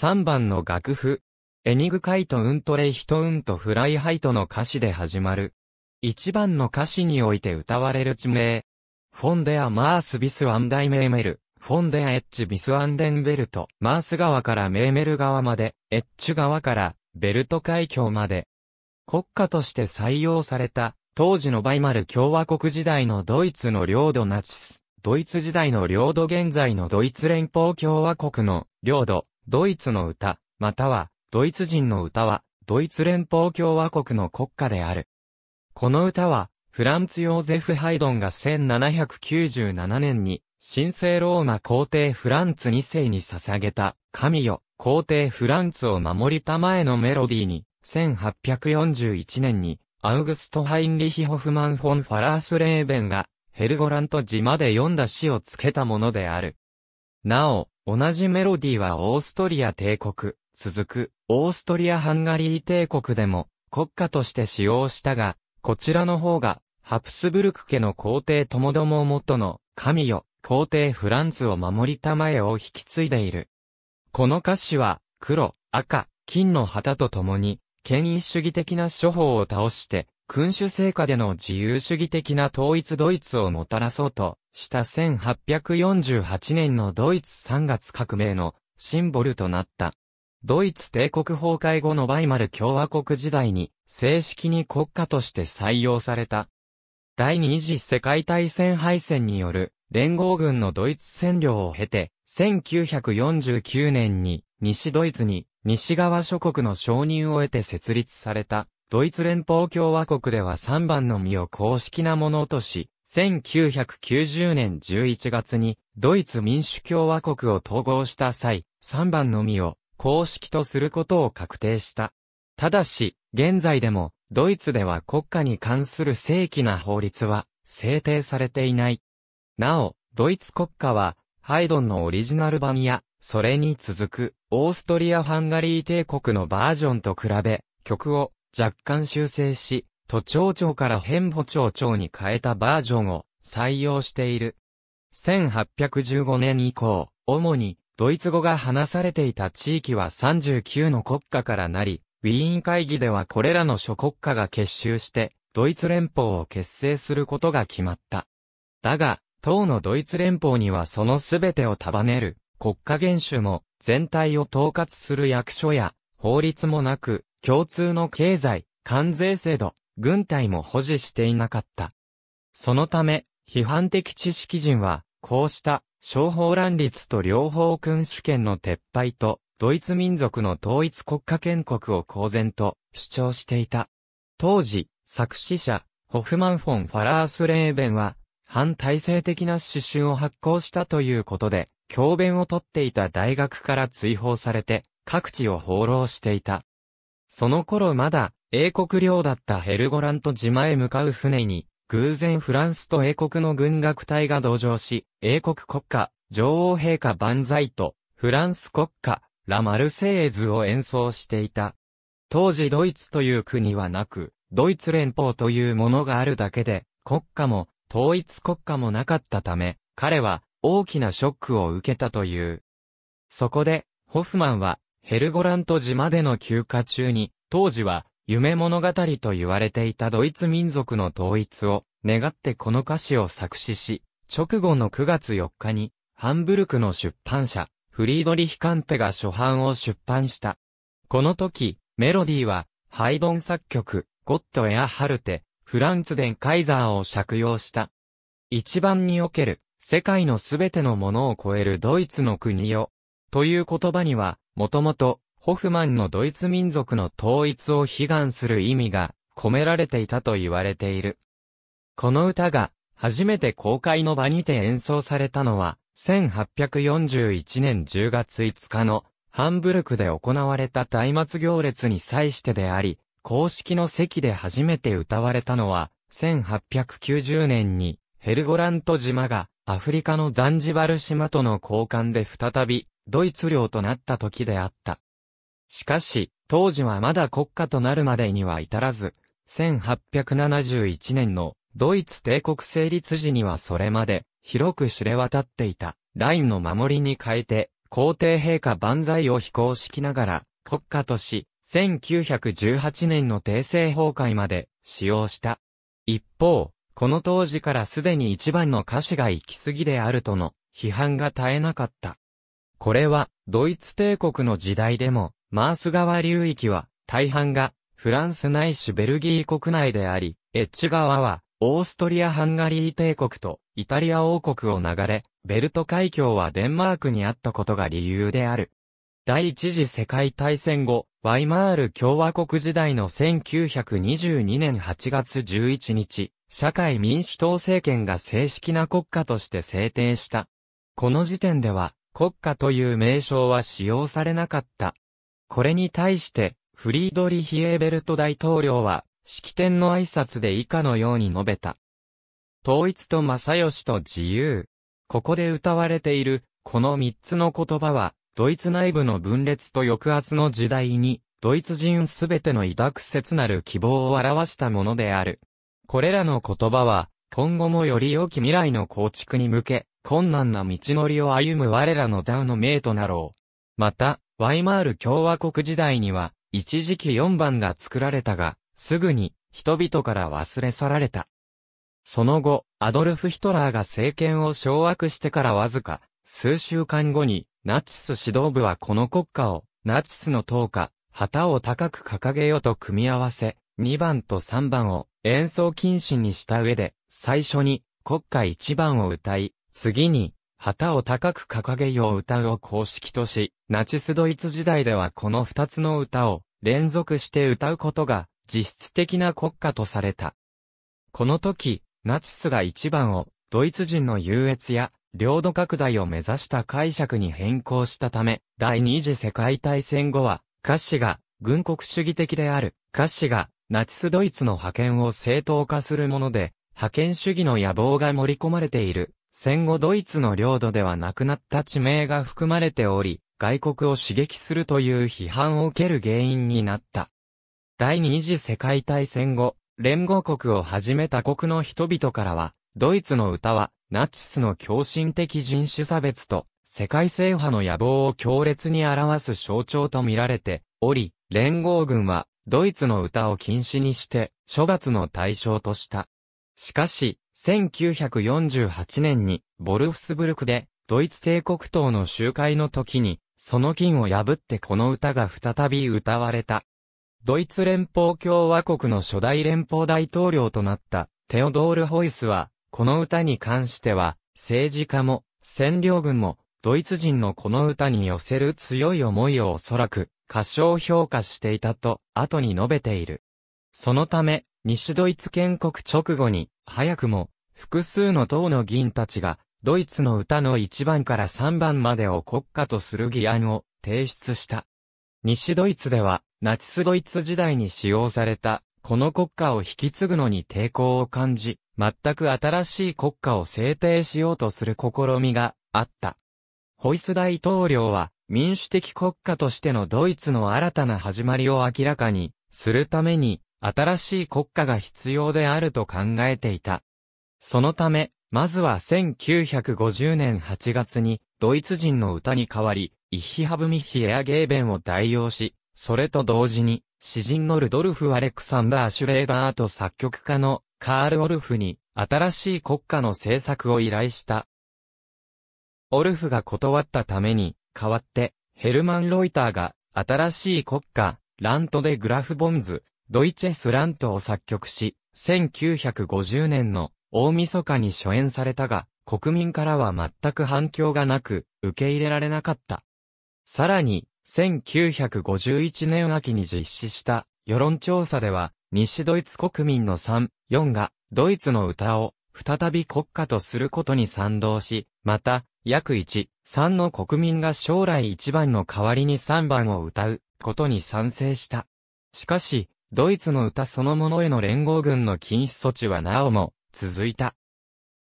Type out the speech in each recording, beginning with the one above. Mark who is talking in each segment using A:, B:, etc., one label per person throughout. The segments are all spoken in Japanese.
A: 3番の楽譜。エニグカイト・ウントレイ・ヒト・ウント・フライハイトの歌詞で始まる。1番の歌詞において歌われる地名。フォンデア・マース・ビス・ワンダイ・メーメル。フォンデア・エッチ・ビス・アンデンベルト。マース川からメーメル川まで、エッチュ川からベルト海峡まで。国家として採用された、当時のバイマル共和国時代のドイツの領土ナチス。ドイツ時代の領土現在のドイツ連邦共和国の領土、ドイツの歌、または、ドイツ人の歌は、ドイツ連邦共和国の国歌である。この歌は、フランツ・ヨーゼフ・ハイドンが1797年に、神聖ローマ皇帝フランツ2世に捧げた、神よ、皇帝フランツを守りたまえのメロディーに、1841年に、アウグスト・ハインリヒ・ホフマン・フォン・ファラース・レーベンが、ヘルゴラント島で読んだ詩をつけたものである。なお、同じメロディーはオーストリア帝国、続く、オーストリア・ハンガリー帝国でも、国家として使用したが、こちらの方が、ハプスブルク家の皇帝ともども元の、神よ、皇帝フランツを守りたまえを引き継いでいる。この歌詞は、黒、赤、金の旗と共に、権威主義的な処方を倒して、君主成果での自由主義的な統一ドイツをもたらそうと、した1848年のドイツ3月革命のシンボルとなった。ドイツ帝国崩壊後のバイマル共和国時代に正式に国家として採用された。第二次世界大戦敗戦による連合軍のドイツ占領を経て、1949年に西ドイツに西側諸国の承認を得て設立されたドイツ連邦共和国では3番の実を公式なものとし、1990年11月にドイツ民主共和国を統合した際、3番のみを公式とすることを確定した。ただし、現在でもドイツでは国家に関する正規な法律は制定されていない。なお、ドイツ国家はハイドンのオリジナル版や、それに続くオーストリア・ハンガリー帝国のバージョンと比べ、曲を若干修正し、都庁長から辺保庁長に変えたバージョンを採用している。1815年以降、主にドイツ語が話されていた地域は39の国家からなり、ウィーン会議ではこれらの諸国家が結集して、ドイツ連邦を結成することが決まった。だが、当のドイツ連邦にはその全てを束ねる国家元首も全体を統括する役所や法律もなく、共通の経済、関税制度、軍隊も保持していなかった。そのため、批判的知識人は、こうした、商法乱立と両方君主権の撤廃と、ドイツ民族の統一国家建国を公然と主張していた。当時、作詞者、ホフマン・フォン・ファラース・レーベンは、反体制的な詩集を発行したということで、教鞭をとっていた大学から追放されて、各地を放浪していた。その頃まだ、英国領だったヘルゴラント島へ向かう船に、偶然フランスと英国の軍楽隊が同乗し、英国国家、女王陛下万歳と、フランス国家、ラ・マルセイエズを演奏していた。当時ドイツという国はなく、ドイツ連邦というものがあるだけで、国家も、統一国家もなかったため、彼は大きなショックを受けたという。そこで、ホフマンは、ヘルゴラント島での休暇中に、当時は夢物語と言われていたドイツ民族の統一を願ってこの歌詞を作詞し、直後の9月4日に、ハンブルクの出版社、フリードリヒカンペが初版を出版した。この時、メロディーは、ハイドン作曲、ゴッド・エア・ハルテ、フランツ・デン・カイザーを借用した。一番における、世界のすべてのものを超えるドイツの国よ。という言葉には、もともと、ホフマンのドイツ民族の統一を悲願する意味が込められていたと言われている。この歌が初めて公開の場にて演奏されたのは1841年10月5日のハンブルクで行われた大末行列に際してであり、公式の席で初めて歌われたのは1890年にヘルゴラント島がアフリカのザンジバル島との交換で再びドイツ領となった時であった。しかし、当時はまだ国家となるまでには至らず、1871年のドイツ帝国成立時にはそれまで広く知れ渡っていたラインの守りに変えて皇帝陛下万歳を飛行しきながら国家とし1918年の帝政崩壊まで使用した。一方、この当時からすでに一番の歌詞が行き過ぎであるとの批判が絶えなかった。これはドイツ帝国の時代でもマース川流域は、大半が、フランスないしベルギー国内であり、エッジ川は、オーストリア・ハンガリー帝国と、イタリア王国を流れ、ベルト海峡はデンマークにあったことが理由である。第一次世界大戦後、ワイマール共和国時代の1922年8月11日、社会民主党政権が正式な国家として制定した。この時点では、国家という名称は使用されなかった。これに対して、フリードリヒ・エーベルト大統領は、式典の挨拶で以下のように述べた。統一と正義と自由。ここで歌われている、この三つの言葉は、ドイツ内部の分裂と抑圧の時代に、ドイツ人すべての抱く切なる希望を表したものである。これらの言葉は、今後もより良き未来の構築に向け、困難な道のりを歩む我らの座の命となろう。また、ワイマール共和国時代には、一時期4番が作られたが、すぐに、人々から忘れ去られた。その後、アドルフ・ヒトラーが政権を掌握してからわずか、数週間後に、ナチス指導部はこの国家を、ナチスの党下、旗を高く掲げようと組み合わせ、2番と3番を演奏禁止にした上で、最初に国家1番を歌い、次に旗を高く掲げよう歌を公式とし、ナチスドイツ時代ではこの二つの歌を連続して歌うことが実質的な国家とされた。この時、ナチスが一番をドイツ人の優越や領土拡大を目指した解釈に変更したため、第二次世界大戦後は、歌詞が軍国主義的である、歌詞がナチスドイツの覇権を正当化するもので、覇権主義の野望が盛り込まれている戦後ドイツの領土ではなくなった地名が含まれており、外国を刺激するという批判を受ける原因になった。第二次世界大戦後、連合国を始めた国の人々からは、ドイツの歌は、ナチスの狂信的人種差別と、世界制覇の野望を強烈に表す象徴と見られており、連合軍は、ドイツの歌を禁止にして、処罰の対象とした。しかし、1948年にボルフスブルクでドイツ帝国党の集会の時にその金を破ってこの歌が再び歌われた。ドイツ連邦共和国の初代連邦大統領となったテオドール・ホイスはこの歌に関しては政治家も占領軍もドイツ人のこの歌に寄せる強い思いをおそらく過小評価していたと後に述べている。そのため、西ドイツ建国直後に、早くも、複数の党の議員たちが、ドイツの歌の1番から3番までを国家とする議案を提出した。西ドイツでは、ナチスドイツ時代に使用された、この国家を引き継ぐのに抵抗を感じ、全く新しい国家を制定しようとする試みがあった。ホイス大統領は民主的国家としてのドイツの新たな始まりを明らかにするために新しい国家が必要であると考えていた。そのため、まずは1950年8月に、ドイツ人の歌に代わり、イッヒハブミッヒエアゲーベンを代用し、それと同時に、詩人のルドルフ・アレクサンダー・シュレーダーと作曲家のカール・オルフに、新しい国家の制作を依頼した。オルフが断ったために、代わって、ヘルマン・ロイターが、新しい国家、ラント・デ・グラフ・ボンズ、ドイチェスラントを作曲し、1950年の大晦日に初演されたが、国民からは全く反響がなく、受け入れられなかった。さらに、1951年秋に実施した世論調査では、西ドイツ国民の3、4が、ドイツの歌を再び国家とすることに賛同し、また、約1、3の国民が将来1番の代わりに3番を歌うことに賛成した。しかし、ドイツの歌そのものへの連合軍の禁止措置はなおも続いた。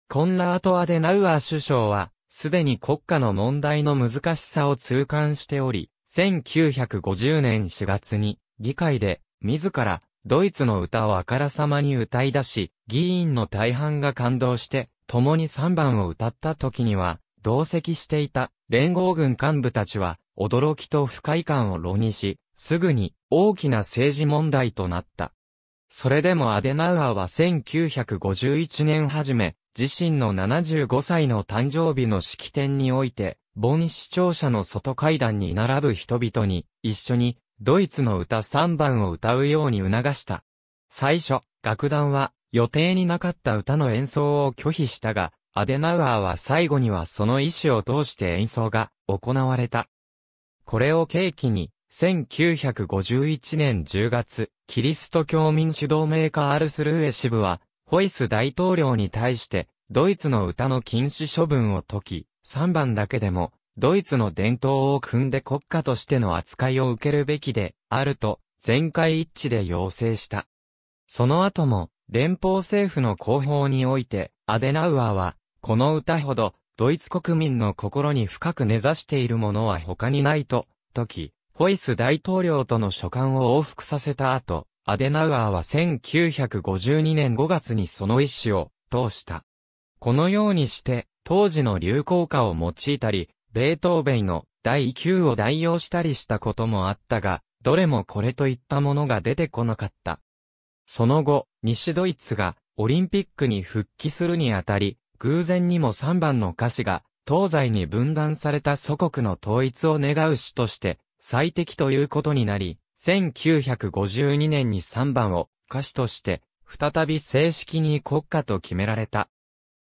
A: コンラート・アデナウアー首相は、すでに国家の問題の難しさを痛感しており、1950年4月に議会で自らドイツの歌をあからさまに歌い出し、議員の大半が感動して共に3番を歌った時には、同席していた連合軍幹部たちは驚きと不快感を炉にし、すぐに大きな政治問題となった。それでもアデナウアーは1951年初め、自身の75歳の誕生日の式典において、ボン視聴者の外階段に並ぶ人々に、一緒に、ドイツの歌3番を歌うように促した。最初、楽団は、予定になかった歌の演奏を拒否したが、アデナウアーは最後にはその意思を通して演奏が行われた。これを契機に、1951年10月、キリスト教民主同盟カールスルーエ支部は、ホイス大統領に対して、ドイツの歌の禁止処分を解き、3番だけでも、ドイツの伝統を組んで国家としての扱いを受けるべきで、あると、全会一致で要請した。その後も、連邦政府の広報において、アデナウアーは、この歌ほど、ドイツ国民の心に深く根ざしているものは他にないと、解き、ホイス大統領との書簡を往復させた後、アデナウアーは1952年5月にその意思を通した。このようにして、当時の流行歌を用いたり、ベートーベイの第9を代用したりしたこともあったが、どれもこれといったものが出てこなかった。その後、西ドイツがオリンピックに復帰するにあたり、偶然にも3番の歌詞が東西に分断された祖国の統一を願う詩として最適ということになり、1952年に3番を歌詞として、再び正式に国歌と決められた。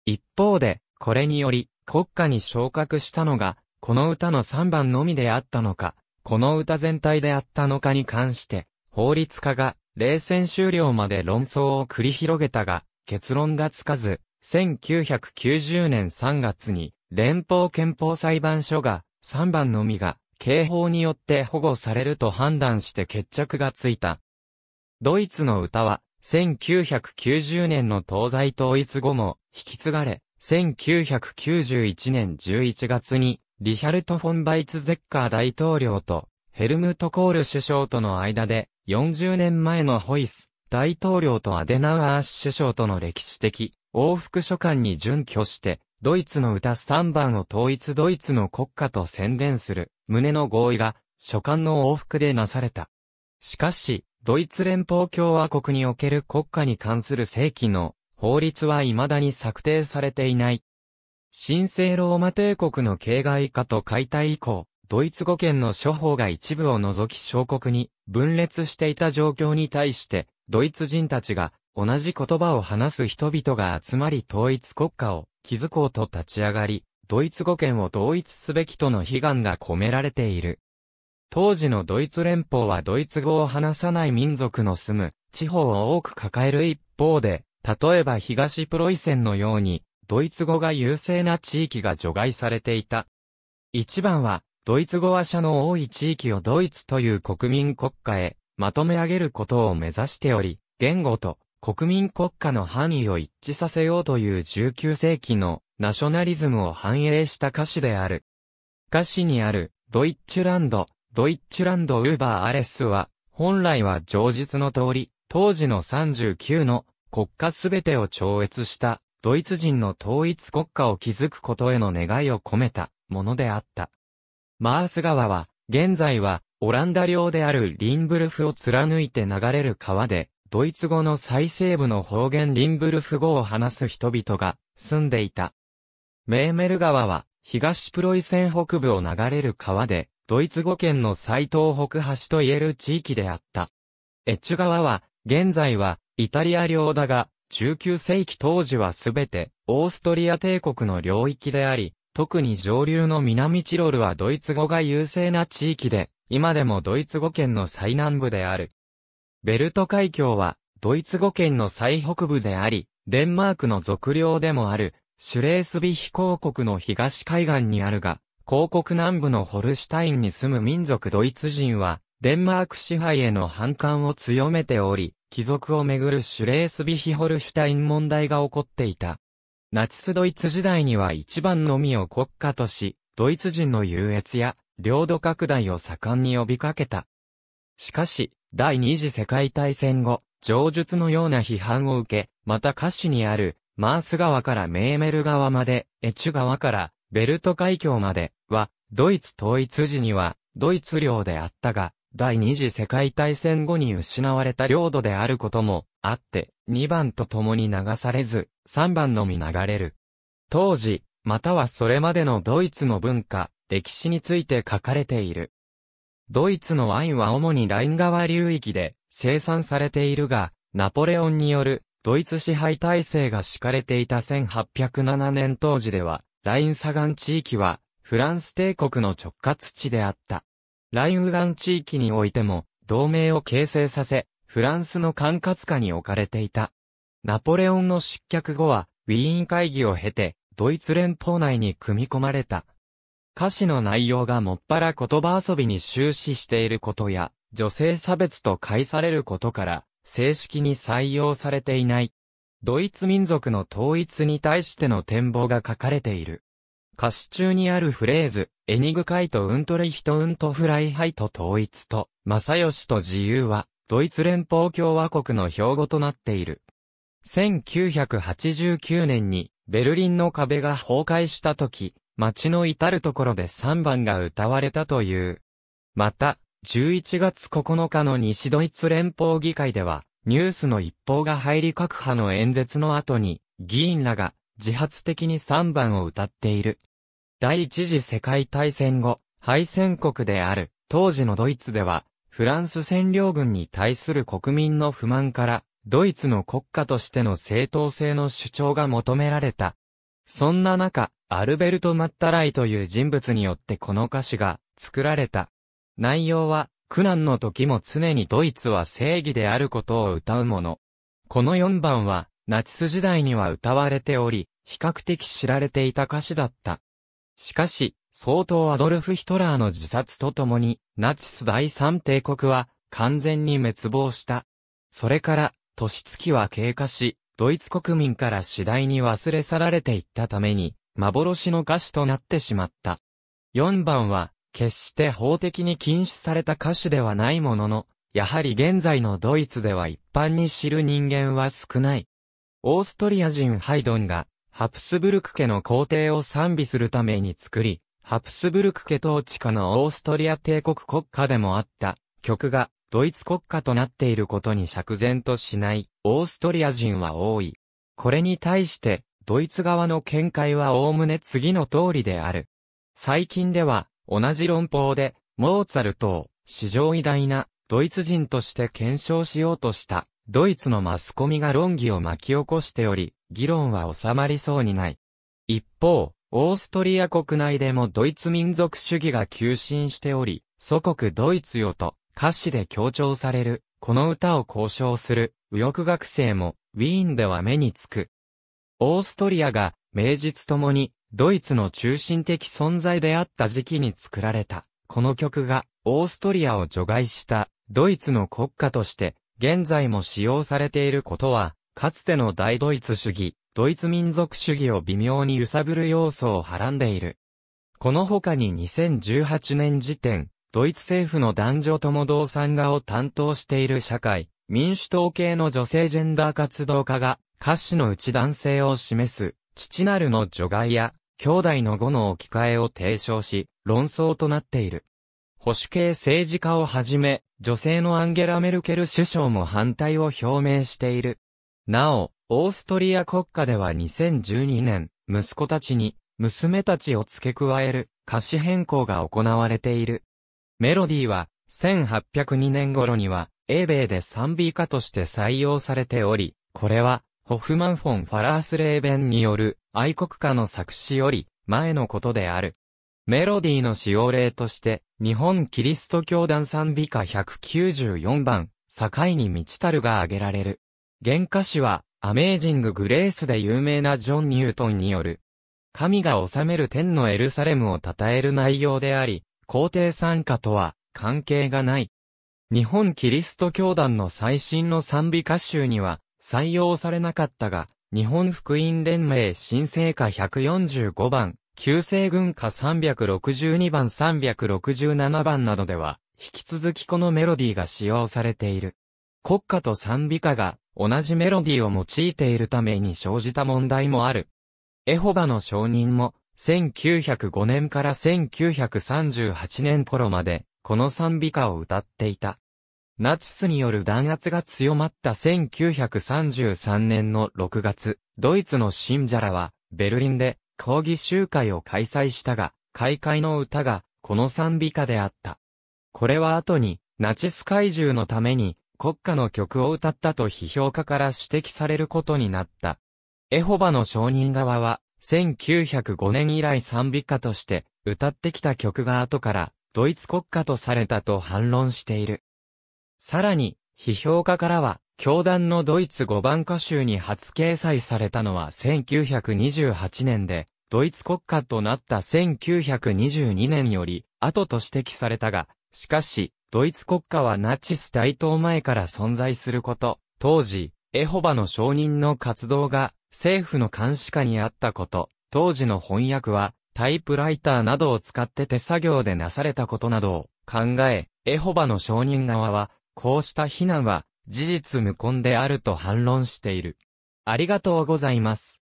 A: 一方で、これにより、国歌に昇格したのが、この歌の3番のみであったのか、この歌全体であったのかに関して、法律家が冷戦終了まで論争を繰り広げたが、結論がつかず、1990年3月に連邦憲法裁判所が3番のみが警報によって保護されると判断して決着がついた。ドイツの歌は、1990年の東西統一後も引き継がれ、1991年11月に、リヒャルト・フォン・バイツゼッカー大統領と、ヘルムト・コール首相との間で、40年前のホイス、大統領とアデナウアーシ首相との歴史的、往復書簡に準拠して、ドイツの歌3番を統一ドイツの国家と宣言する。胸の合意が書簡の往復でなされた。しかし、ドイツ連邦共和国における国家に関する正規の法律は未だに策定されていない。神聖ローマ帝国の形骸化と解体以降、ドイツ語圏の諸法が一部を除き小国に分裂していた状況に対して、ドイツ人たちが同じ言葉を話す人々が集まり統一国家を築こうと立ち上がり、ドイツ語圏を統一すべきとの悲願が込められている。当時のドイツ連邦はドイツ語を話さない民族の住む地方を多く抱える一方で、例えば東プロイセンのように、ドイツ語が優勢な地域が除外されていた。一番は、ドイツ語話者の多い地域をドイツという国民国家へまとめ上げることを目指しており、言語と国民国家の範囲を一致させようという19世紀のナショナリズムを反映した歌詞である。歌詞にある、ドイッチュランド、ドイッチュランド・ウーバー・アレスは、本来は上述の通り、当時の39の国家すべてを超越した、ドイツ人の統一国家を築くことへの願いを込めたものであった。マース川は、現在は、オランダ領であるリンブルフを貫いて流れる川で、ドイツ語の最西部の方言リンブルフ語を話す人々が住んでいた。メーメル川は、東プロイセン北部を流れる川で、ドイツ語圏の最東北端といえる地域であった。エッチュ川は、現在は、イタリア領だが、19世紀当時はすべて、オーストリア帝国の領域であり、特に上流の南チロルはドイツ語が優勢な地域で、今でもドイツ語圏の最南部である。ベルト海峡は、ドイツ語圏の最北部であり、デンマークの属領でもある、シュレースビヒ公国の東海岸にあるが、公国南部のホルシュタインに住む民族ドイツ人は、デンマーク支配への反感を強めており、貴族をめぐるシュレースビヒホルシュタイン問題が起こっていた。ナチスドイツ時代には一番のみを国家とし、ドイツ人の優越や領土拡大を盛んに呼びかけた。しかし、第二次世界大戦後、上述のような批判を受け、また歌詞にある、マース川からメーメル川まで、エチュ川からベルト海峡までは、ドイツ統一時にはドイツ領であったが、第二次世界大戦後に失われた領土であることもあって、2番と共に流されず、3番のみ流れる。当時、またはそれまでのドイツの文化、歴史について書かれている。ドイツのワインは主にライン川流域で生産されているが、ナポレオンによるドイツ支配体制が敷かれていた1807年当時では、ライン左岸地域は、フランス帝国の直轄地であった。ライン右岸地域においても、同盟を形成させ、フランスの管轄下に置かれていた。ナポレオンの失脚後は、ウィーン会議を経て、ドイツ連邦内に組み込まれた。歌詞の内容がもっぱら言葉遊びに終始していることや、女性差別と解されることから、正式に採用されていない。ドイツ民族の統一に対しての展望が書かれている。歌詞中にあるフレーズ、エニグカイトウントレヒトウントフライハイト統一と、正義と自由は、ドイツ連邦共和国の標語となっている。1989年に、ベルリンの壁が崩壊した時、街の至るところで3番が歌われたという。また、11月9日の西ドイツ連邦議会では、ニュースの一報が入り各派の演説の後に、議員らが自発的に3番を歌っている。第一次世界大戦後、敗戦国である当時のドイツでは、フランス占領軍に対する国民の不満から、ドイツの国家としての正当性の主張が求められた。そんな中、アルベルト・マッタライという人物によってこの歌詞が作られた。内容は、苦難の時も常にドイツは正義であることを歌うもの。この4番は、ナチス時代には歌われており、比較的知られていた歌詞だった。しかし、相当アドルフ・ヒトラーの自殺とともに、ナチス第三帝国は完全に滅亡した。それから、年月は経過し、ドイツ国民から次第に忘れ去られていったために、幻の歌詞となってしまった。4番は、決して法的に禁止された歌手ではないものの、やはり現在のドイツでは一般に知る人間は少ない。オーストリア人ハイドンが、ハプスブルク家の皇帝を賛美するために作り、ハプスブルク家統治下のオーストリア帝国国家でもあった、曲が、ドイツ国家となっていることに釈然としない、オーストリア人は多い。これに対して、ドイツ側の見解は概ね次の通りである。最近では、同じ論法で、モーツァルトを、史上偉大な、ドイツ人として検証しようとした、ドイツのマスコミが論議を巻き起こしており、議論は収まりそうにない。一方、オーストリア国内でもドイツ民族主義が急進しており、祖国ドイツよと歌詞で強調される、この歌を交渉する右翼学生もウィーンでは目につく。オーストリアが名実ともにドイツの中心的存在であった時期に作られた、この曲が、オーストリアを除外した、ドイツの国家として、現在も使用されていることは、かつての大ドイツ主義、ドイツ民族主義を微妙に揺さぶる要素をはらんでいる。この他に2018年時点、ドイツ政府の男女共同参画を担当している社会、民主党系の女性ジェンダー活動家が、歌詞のうち男性を示す、父なるの除外や、兄弟の語の置き換えを提唱し、論争となっている。保守系政治家をはじめ、女性のアンゲラ・メルケル首相も反対を表明している。なお、オーストリア国家では2012年、息子たちに、娘たちを付け加える、歌詞変更が行われている。メロディーは、1802年頃には、英米で賛美歌として採用されており、これは、ホフマンフォン・ファラース・レーベンによる愛国歌の作詞より前のことである。メロディーの使用例として、日本キリスト教団賛美歌194番、境に満ちたるが挙げられる。原歌詞は、アメージング・グレースで有名なジョン・ニュートンによる。神が治める天のエルサレムを称える内容であり、皇帝参加とは関係がない。日本キリスト教団の最新の賛美歌集には、採用されなかったが、日本福音連盟新生歌145番、旧西軍歌362番367番などでは、引き続きこのメロディーが使用されている。国歌と賛美歌が同じメロディーを用いているために生じた問題もある。エホバの承人も、1905年から1938年頃まで、この賛美歌を歌っていた。ナチスによる弾圧が強まった1933年の6月、ドイツの信者らは、ベルリンで抗議集会を開催したが、開会の歌が、この賛美歌であった。これは後に、ナチス怪獣のために、国家の曲を歌ったと批評家から指摘されることになった。エホバの証人側は、1905年以来賛美歌として、歌ってきた曲が後から、ドイツ国歌とされたと反論している。さらに、批評家からは、教団のドイツ5番歌集に初掲載されたのは1928年で、ドイツ国家となった1922年より、後と指摘されたが、しかし、ドイツ国家はナチス大統前から存在すること、当時、エホバの証人の活動が、政府の監視下にあったこと、当時の翻訳は、タイプライターなどを使って手作業でなされたことなどを考え、エホバの証人側は、こうした非難は、事実無根であると反論している。ありがとうございます。